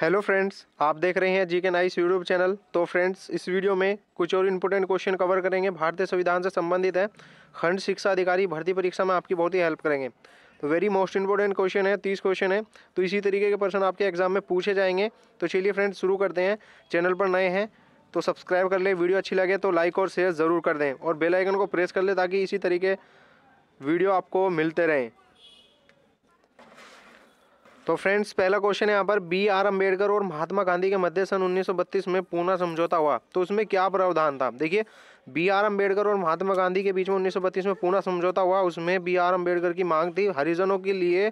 hello friends आप देख रहे हैं जी के नाइस यूट्यूब चैनल तो फ्रेंड्स इस वीडियो में कुछ और इम्पोर्टेंट क्वेश्चन कवर करेंगे भारतीय संविधान से संबंधित है खंड शिक्षा अधिकारी भर्ती परीक्षा में आपकी बहुत ही हेल्प करेंगे तो वेरी मोस्ट इंपॉर्टेंट क्वेश्चन है तीस क्वेश्चन है तो इसी तरीके के प्रश्न आपके एग्जाम में पूछे जाएंगे तो चलिए फ्रेंड्स शुरू करते हैं चैनल पर नए हैं तो सब्सक्राइब कर ले वीडियो अच्छी लगे तो लाइक और शेयर ज़रूर कर दें और बेलाइकन को प्रेस कर ले ताकि इसी तरीके वीडियो आपको मिलते रहें तो फ्रेंड्स पहला क्वेश्चन है यहाँ पर बी आर अम्बेडकर और महात्मा गांधी के मध्य सन 1932 में पूना समझौता हुआ तो उसमें क्या प्रावधान था देखिए बी आर अम्बेडकर और महात्मा गांधी के बीच में 1932 में पूना समझौता हुआ उसमें बी आर अम्बेडकर की मांग थी हरिजनों के लिए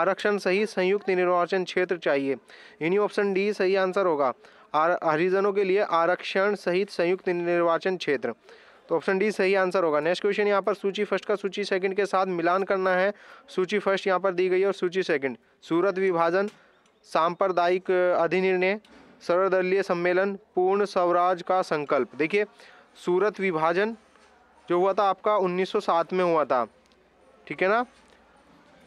आरक्षण सही संयुक्त निर्वाचन क्षेत्र चाहिए इन्हीं ऑप्शन डी सही आंसर होगा हरिजनों के लिए आरक्षण सहित संयुक्त निर्वाचन क्षेत्र तो ऑप्शन डी सही आंसर होगा नेक्स्ट क्वेश्चन यहाँ पर सूची फर्स्ट का सूची सेकंड के साथ मिलान करना है सूची फर्स्ट यहाँ पर दी गई और सूची सेकंड सूरत विभाजन सांप्रदायिक अधिनिर्णय सर्वदलीय सम्मेलन पूर्ण स्वराज का संकल्प देखिए सूरत विभाजन जो हुआ था आपका 1907 में हुआ था ठीक है ना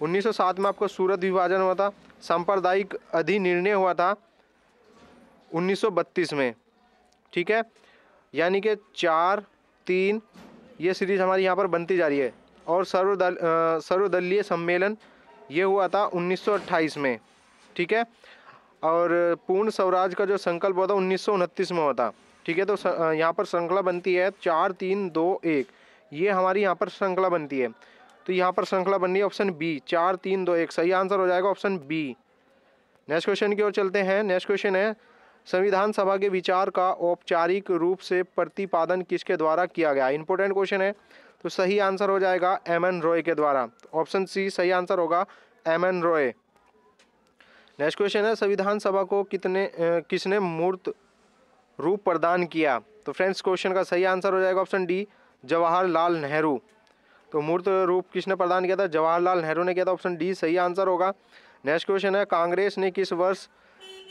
1907 में आपका सूरत विभाजन हुआ था सांप्रदायिक अधिनिर्णय हुआ था 1932 में ठीक है यानी कि चार तीन ये सीरीज़ हमारी यहाँ पर बनती जा रही है और सर्वदल सर्वदलीय सम्मेलन ये हुआ था 1928 में ठीक है और पूर्ण स्वराज का जो संकल्प हुआ था उन्नीस में हुआ था ठीक है तो यहाँ पर श्रृंखला बनती है चार तीन दो एक ये हमारी यहाँ पर श्रृंखला बनती है तो यहाँ पर श्रृंखला बननी है ऑप्शन बी चार तीन दो एक सही आंसर हो जाएगा ऑप्शन बी नेक्स्ट क्वेश्चन की ओर चलते हैं नेक्स्ट क्वेश्चन है संविधान सभा के विचार का औपचारिक रूप से प्रतिपादन किसके द्वारा किया गया इंपॉर्टेंट क्वेश्चन है तो सही आंसर हो जाएगा एम एन रॉय के द्वारा ऑप्शन सी सही आंसर होगा एम एन रॉय नेक्स्ट क्वेश्चन है संविधान सभा को कितने किसने मूर्त रूप प्रदान किया तो फ्रेंड्स क्वेश्चन का सही आंसर हो जाएगा ऑप्शन डी जवाहरलाल नेहरू तो मूर्त रूप किसने प्रदान किया था जवाहरलाल नेहरू ने किया था ऑप्शन डी सही आंसर होगा नेक्स्ट क्वेश्चन है कांग्रेस ने किस वर्ष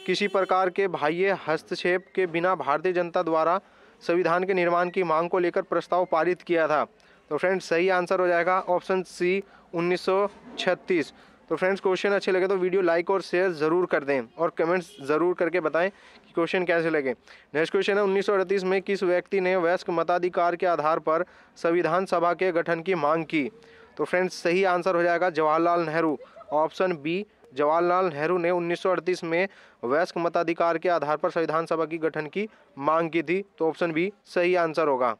किसी प्रकार के बाह्य हस्तक्षेप के बिना भारतीय जनता द्वारा संविधान के निर्माण की मांग को लेकर प्रस्ताव पारित किया था तो फ्रेंड्स सही आंसर हो जाएगा ऑप्शन सी 1936 तो फ्रेंड्स क्वेश्चन अच्छे लगे तो वीडियो लाइक और शेयर ज़रूर कर दें और कमेंट्स ज़रूर करके बताएं कि क्वेश्चन कैसे लगे नेक्स्ट क्वेश्चन है उन्नीस में किस व्यक्ति ने वयस्क मताधिकार के आधार पर संविधान सभा के गठन की मांग की तो फ्रेंड्स सही आंसर हो जाएगा जवाहरलाल नेहरू ऑप्शन बी जवाहरलाल नेहरू ने 1938 में वयस्क मताधिकार के आधार पर संविधान सभा की गठन की मांग की थी तो ऑप्शन बी सही आंसर होगा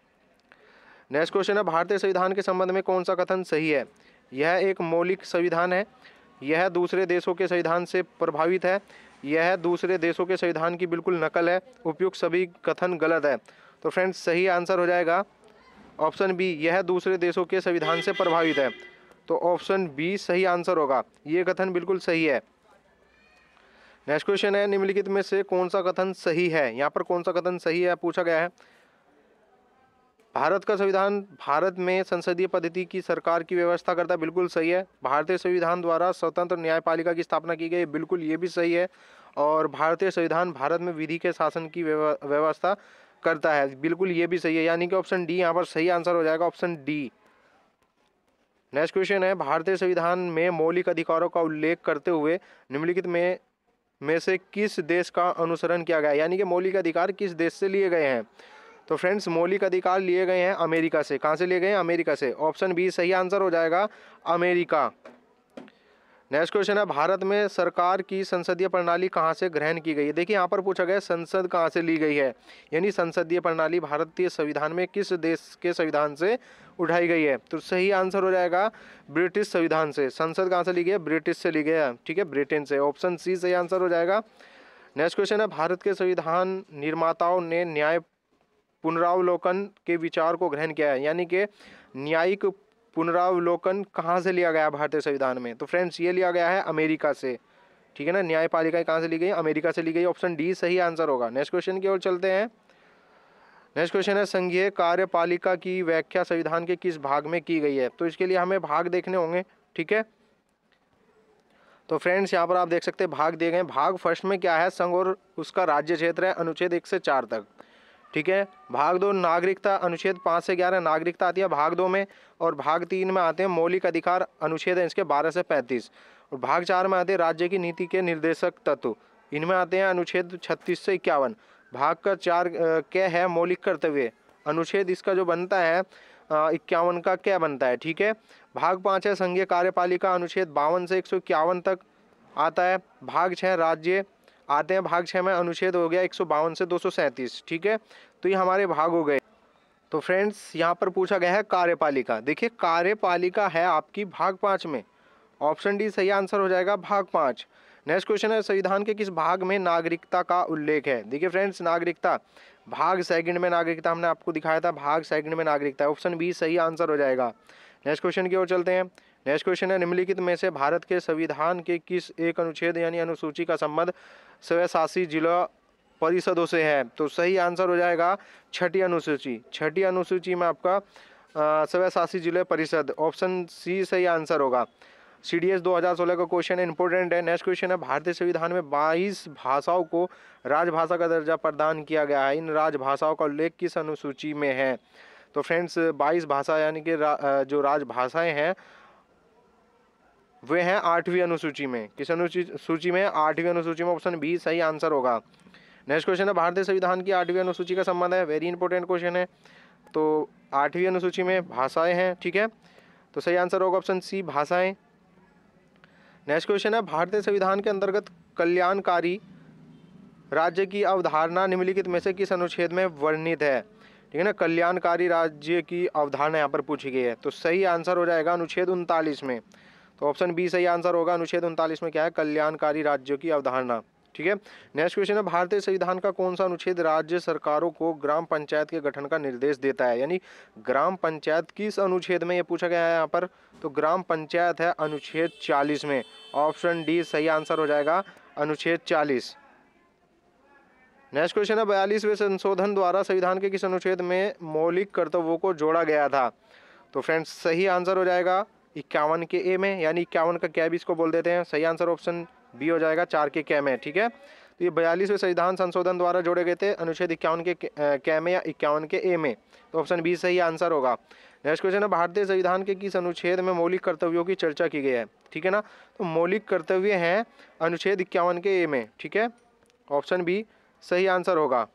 नेक्स्ट क्वेश्चन है भारतीय संविधान के संबंध में कौन सा कथन सही है यह एक मौलिक संविधान है यह दूसरे देशों के संविधान से प्रभावित है यह दूसरे देशों के संविधान की बिल्कुल नकल है उपयुक्त सभी कथन गलत है तो फ्रेंड्स सही आंसर हो जाएगा ऑप्शन बी यह दूसरे देशों के संविधान से प्रभावित है तो ऑप्शन बी सही आंसर होगा ये कथन बिल्कुल सही है नेक्स्ट क्वेश्चन है निम्नलिखित में से कौन सा कथन सही है यहाँ पर कौन सा कथन सही है पूछा गया है भारत का संविधान भारत में संसदीय पद्धति की सरकार की व्यवस्था करता बिल्कुल सही है भारतीय संविधान द्वारा स्वतंत्र न्यायपालिका की स्थापना की गई बिल्कुल ये भी सही है और भारतीय संविधान भारत में विधि के शासन की व्यवस्था करता है बिल्कुल ये भी सही है यानी कि ऑप्शन डी यहाँ पर सही आंसर हो जाएगा ऑप्शन डी नेक्स्ट क्वेश्चन है भारतीय संविधान में मौलिक अधिकारों का उल्लेख करते हुए निम्नलिखित में में से किस देश का अनुसरण किया गया यानी कि मौलिक अधिकार किस देश से लिए गए हैं तो फ्रेंड्स मौलिक अधिकार लिए गए हैं अमेरिका से कहाँ से लिए गए हैं अमेरिका से ऑप्शन बी सही आंसर हो जाएगा अमेरिका नेक्स्ट क्वेश्चन है भारत में सरकार की संसदीय प्रणाली कहाँ से ग्रहण की गई है देखिए यहाँ पर पूछा गया संसद कहाँ से ली गई है यानी संसदीय प्रणाली भारतीय संविधान में किस देश के संविधान से उठाई गई है तो सही आंसर हो जाएगा ब्रिटिश संविधान से संसद कहाँ से ली गई है ब्रिटिश से ली गई है ठीक है ब्रिटेन से ऑप्शन सी सही आंसर हो जाएगा नेक्स्ट क्वेश्चन है भारत के संविधान निर्माताओं ने न्याय पुनरावलोकन के विचार को ग्रहण किया है यानी कि न्यायिक पुनरावलोकन कहाँ से लिया गया भारतीय संविधान में तो फ्रेंड्स ये लिया गया है अमेरिका से ठीक है ना न्यायपालिका कहाँ से ली गई अमेरिका से ली गई ऑप्शन डी सही आंसर होगा नेक्स्ट क्वेश्चन की ओर चलते हैं नेक्स्ट क्वेश्चन है संघीय कार्यपालिका की व्याख्या संविधान के किस भाग में की गई है तो इसके लिए हमें भाग देखने होंगे ठीक है तो फ्रेंड्स यहाँ पर आप देख सकते हैं भाग दिए गए भाग फर्स्ट में क्या है संघ और उसका राज्य क्षेत्र है अनुच्छेद एक से चार तक ठीक है भाग दो नागरिकता अनुच्छेद पाँच से ग्यारह नागरिकता आती है भाग दो में और भाग तीन में आते हैं मौलिक अधिकार अनुच्छेद है इसके बारह से पैंतीस और भाग चार में आते हैं राज्य की नीति के निर्देशक तत्व इनमें आते हैं अनुच्छेद छत्तीस से इक्यावन भाग का चार क्या है मौलिक कर्तव्य अनुच्छेद इसका जो बनता है इक्यावन का क्या बनता है ठीक है भाग पाँच है संघीय कार्यपालिका अनुच्छेद बावन से एक तक आता है भाग छः राज्य आते हैं भाग छः में अनुच्छेद हो गया एक से दो ठीक है तो ये हमारे भाग हो गए तो फ्रेंड्स यहाँ पर पूछा गया है कार्यपालिका देखिए कार्यपालिका है आपकी भाग पाँच में ऑप्शन डी सही आंसर हो जाएगा भाग पाँच नेक्स्ट क्वेश्चन है संविधान के किस भाग में नागरिकता का उल्लेख है देखिए फ्रेंड्स नागरिकता भाग सेकंड में नागरिकता हमने आपको दिखाया था भाग सेकंड में नागरिकता ऑप्शन बी सही आंसर हो जाएगा नेक्स्ट क्वेश्चन की ओर चलते हैं नेक्स्ट क्वेश्चन है निम्नलिखित में से भारत के संविधान के किस एक अनुच्छेद यानी अनुसूची का संबंध स्वशासी जिला परिषदों से है तो सही आंसर हो जाएगा छठी अनुसूची छठी अनुसूची में आपका स्वशासी जिले परिषद ऑप्शन सी सही आंसर होगा सी डी एस दो हज़ार सोलह का क्वेश्चन इंपॉर्टेंट है नेक्स्ट क्वेश्चन है भारतीय संविधान में बाईस भाषाओं को राजभाषा का दर्जा प्रदान किया गया है इन राजभाषाओं का उल्लेख किस अनुसूची में है तो फ्रेंड्स बाईस भाषा यानी कि रा, जो राजभाषाएं हैं वे हैं आठवीं अनुसूची में किस अनुसूची सूची में आठवीं अनुसूची में ऑप्शन बी सही आंसर होगा नेक्स्ट क्वेश्चन है भारतीय संविधान की आठवीं अनुसूची का संबंध है वेरी इंपॉर्टेंट क्वेश्चन है तो आठवीं अनुसूची में भाषाएं हैं ठीक है तो सही आंसर होगा ऑप्शन सी भाषाएं नेक्स्ट क्वेश्चन है भारतीय संविधान के अंतर्गत कल्याणकारी राज्य की अवधारणा निम्नलिखित में से किस अनुच्छेद में वर्णित है ठीक है ना कल्याणकारी राज्य की अवधारणा यहाँ पर पूछी गई है तो सही आंसर हो जाएगा अनुच्छेद उनतालीस में तो ऑप्शन बी सही आंसर होगा अनुच्छेद उनतालीस में क्या है कल्याणकारी राज्यों की अवधारणा ठीक है नेक्स्ट क्वेश्चन है भारतीय संविधान का कौन सा अनुच्छेद राज्य सरकारों को ग्राम पंचायत के गठन का निर्देश देता है यानी ग्राम पंचायत किस अनुच्छेद में ये पूछा गया है यहाँ पर तो ग्राम पंचायत है अनुच्छेद 40 में ऑप्शन डी सही आंसर हो जाएगा अनुच्छेद 40 नेक्स्ट क्वेश्चन है बयालीसवें संशोधन द्वारा संविधान के किस अनुच्छेद में मौलिक कर्तव्यों को जोड़ा गया था तो फ्रेंड्स सही आंसर हो जाएगा इक्यावन के ए में यानी इक्यावन का कैब इसको बोल देते हैं सही आंसर ऑप्शन बी हो जाएगा चार के कै में ठीक है तो ये बयालीसवें संविधान संशोधन द्वारा जोड़े गए थे अनुच्छेद इक्यावन के कै में या इक्यावन के ए में तो ऑप्शन बी सही आंसर होगा नेक्स्ट क्वेश्चन है भारतीय संविधान के किस अनुच्छेद में मौलिक कर्तव्यों की चर्चा की गई है ठीक है ना तो मौलिक कर्तव्य हैं अनुच्छेद इक्यावन के ए में ठीक है ऑप्शन बी सही आंसर होगा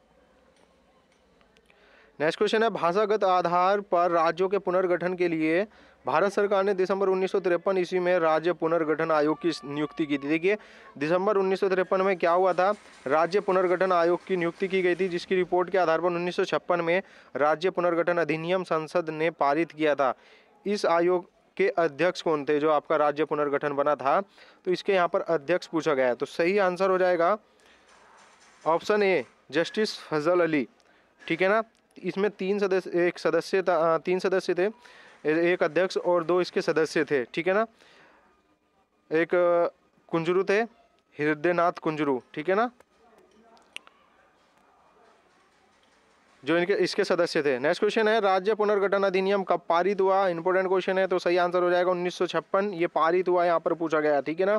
नेक्स्ट क्वेश्चन है भाषागत आधार पर राज्यों के पुनर्गठन के लिए भारत सरकार ने दिसंबर उन्नीस ईस्वी में राज्य पुनर्गठन आयोग की नियुक्ति की थी देखिए दिसंबर उन्नीस में क्या हुआ था राज्य पुनर्गठन आयोग की नियुक्ति की गई थी जिसकी रिपोर्ट के आधार पर उन्नीस में राज्य पुनर्गठन अधिनियम संसद ने पारित किया था इस आयोग के अध्यक्ष कौन थे जो आपका राज्य पुनर्गठन बना था तो इसके यहाँ पर अध्यक्ष पूछा गया है तो सही आंसर हो जाएगा option A justice Fazal Ali ठीक है ना इसमें तीन सदस्य एक सदस्य था तीन सदस्य थे एक अध्यक्ष और दो इसके सदस्य थे ठीक है ना एक कुंजरू थे हृदयनाथ कुंजरू ठीक है ना जो इनके इसके सदस्य थे नेक्स्ट क्वेश्चन है राज्य पुनर्गठन अधिनियम कब पारित हुआ इंपॉर्टेंट क्वेश्चन है तो सही आंसर हो जाएगा उन्नीस ये पारित हुआ यहाँ पर पूछा गया ठीक है ना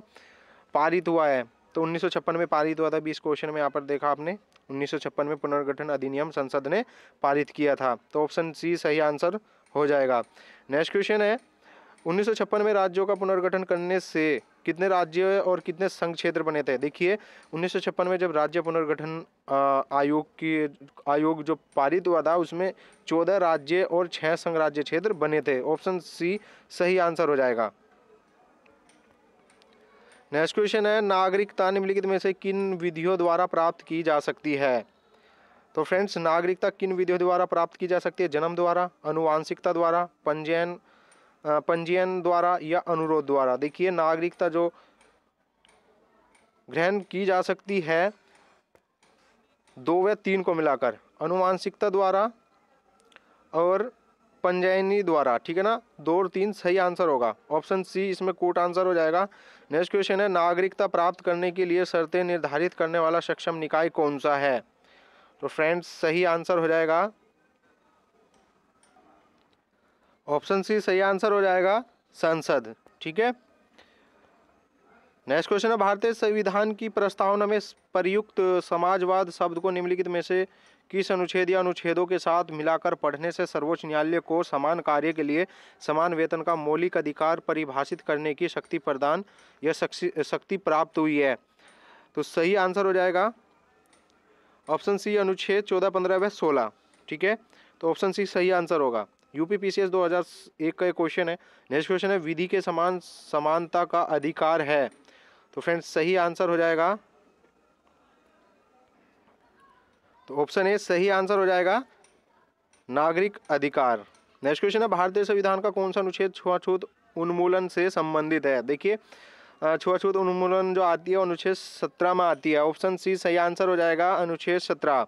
पारित हुआ है तो उन्नीस में पारित हुआ था बीस क्वेश्चन में यहाँ पर देखा आपने उन्नीस में पुनर्गठन अधिनियम संसद ने पारित किया था तो ऑप्शन सी सही आंसर हो जाएगा नेक्स्ट क्वेश्चन है उन्नीस में राज्यों का पुनर्गठन करने से कितने राज्य और कितने संघ क्षेत्र बने थे देखिए उन्नीस में जब राज्य पुनर्गठन आयोग की आयोग जो पारित हुआ था उसमें चौदह राज्य और छः संघ राज्य क्षेत्र बने थे ऑप्शन सी सही आंसर हो जाएगा नेक्स्ट क्वेश्चन है नागरिकता निम्नलिखित में से किन विधियों द्वारा प्राप्त की जा सकती है तो फ्रेंड्स नागरिकता किन विधियों द्वारा प्राप्त की जा सकती है जन्म द्वारा अनुवांशिकता द्वारा पंजीयन पंजीयन द्वारा या अनुरोध द्वारा देखिए नागरिकता जो ग्रहण की जा सकती है दो व तीन को मिलाकर अनुवांशिकता द्वारा और पंजयनी द्वारा ठीक है ना दो और तीन सही आंसर होगा ऑप्शन सी इसमें कोट आंसर हो जाएगा नेक्स्ट क्वेश्चन है नागरिकता प्राप्त करने के लिए शर्तें निर्धारित करने वाला सक्षम निकाय कौन सा है तो फ्रेंड्स सही आंसर हो जाएगा ऑप्शन सी सही आंसर हो जाएगा संसद ठीक है नेक्स्ट क्वेश्चन है भारतीय संविधान की प्रस्तावना में प्रयुक्त समाजवाद शब्द को निम्नलिखित में से किस अनुच्छेद या अनुच्छेदों के साथ मिलाकर पढ़ने से सर्वोच्च न्यायालय को समान कार्य के लिए समान वेतन का मौलिक अधिकार परिभाषित करने की शक्ति प्रदान या शक्ति प्राप्त हुई है तो सही आंसर हो जाएगा ऑप्शन सी अनुच्छेद चौदह पंद्रह व सोलह ठीक है तो ऑप्शन सी सही आंसर होगा यूपी पी सी का एक क्वेश्चन है नेक्स्ट क्वेश्चन है विधि के समान समानता का अधिकार है तो फ्रेंड्स सही आंसर हो जाएगा तो ऑप्शन ए सही आंसर हो जाएगा नागरिक अधिकार नेक्स्ट क्वेश्चन है भारतीय संविधान का कौन सा अनुच्छेद छुआछूत उन्मूलन से संबंधित है देखिए छुआछूत उन्मूलन जो आती है अनुच्छेद सत्रह में आती है ऑप्शन सी सही आंसर हो जाएगा अनुच्छेद सत्रह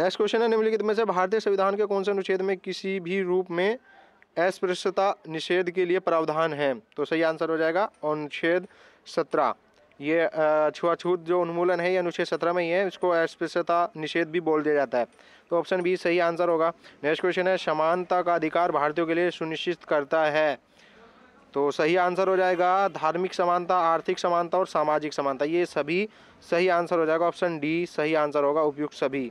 नेक्स्ट क्वेश्चन है निम्नलिखित में से भारतीय संविधान के कौन से अनुच्छेद में किसी भी रूप में अस्पृश्यता निषेध के लिए प्रावधान है तो सही आंसर हो जाएगा अनुच्छेद सत्रह ये छुआछूत जो उन्मूलन है ये अनुच्छेद सत्रह में ही है इसको अस्पृश्यता निषेध भी बोल दिया जाता है तो ऑप्शन बी सही आंसर होगा नेक्स्ट क्वेश्चन है समानता का अधिकार भारतीयों के लिए सुनिश्चित करता है तो सही आंसर हो जाएगा धार्मिक समानता आर्थिक समानता और सामाजिक समानता ये सभी सही आंसर हो जाएगा ऑप्शन डी सही आंसर होगा उपयुक्त सभी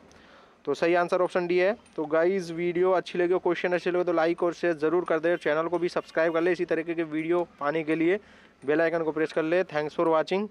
तो सही आंसर ऑप्शन डी है तो गाइज वीडियो अच्छी लगे क्वेश्चन अच्छे लगे तो लाइक और शेयर ज़रूर कर दे चैनल को भी सब्सक्राइब कर ले इसी तरीके के वीडियो पाने के लिए बेल आइकन को प्रेस कर ले थैंक्स फॉर वॉचिंग